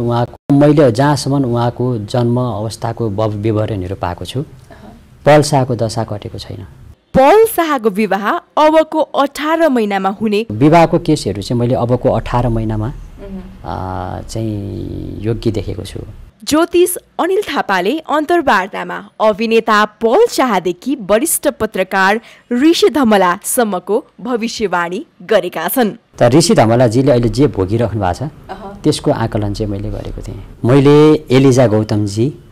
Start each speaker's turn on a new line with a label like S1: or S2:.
S1: उहाँको मैले जहाँसम्म उहाँको जन्म अवस्थाको विवरणहरू पाएको छु पल शाहको दशा कटेको छैन
S2: पल शाहको विवाह अबको अठार महिनामा हुने
S1: विवाहको केसहरू चाहिँ मैले अबको अठार महिनामा चाहिँ योग्य देखेको छु
S3: ज्योतिष अनिल थापाले अन्तर्वार्तामा अभिनेता पल शाहदेखि वरिष्ठ पत्रकार ऋषि धमलासम्मको भविष्यवाणी गरेका छन्
S1: त ऋषि धमलाजीले अहिले जे भोगिरहनु भएको छ त्यसको आकलन चाहिँ मैले गरेको थिएँ मैले एलिजा गौतमजी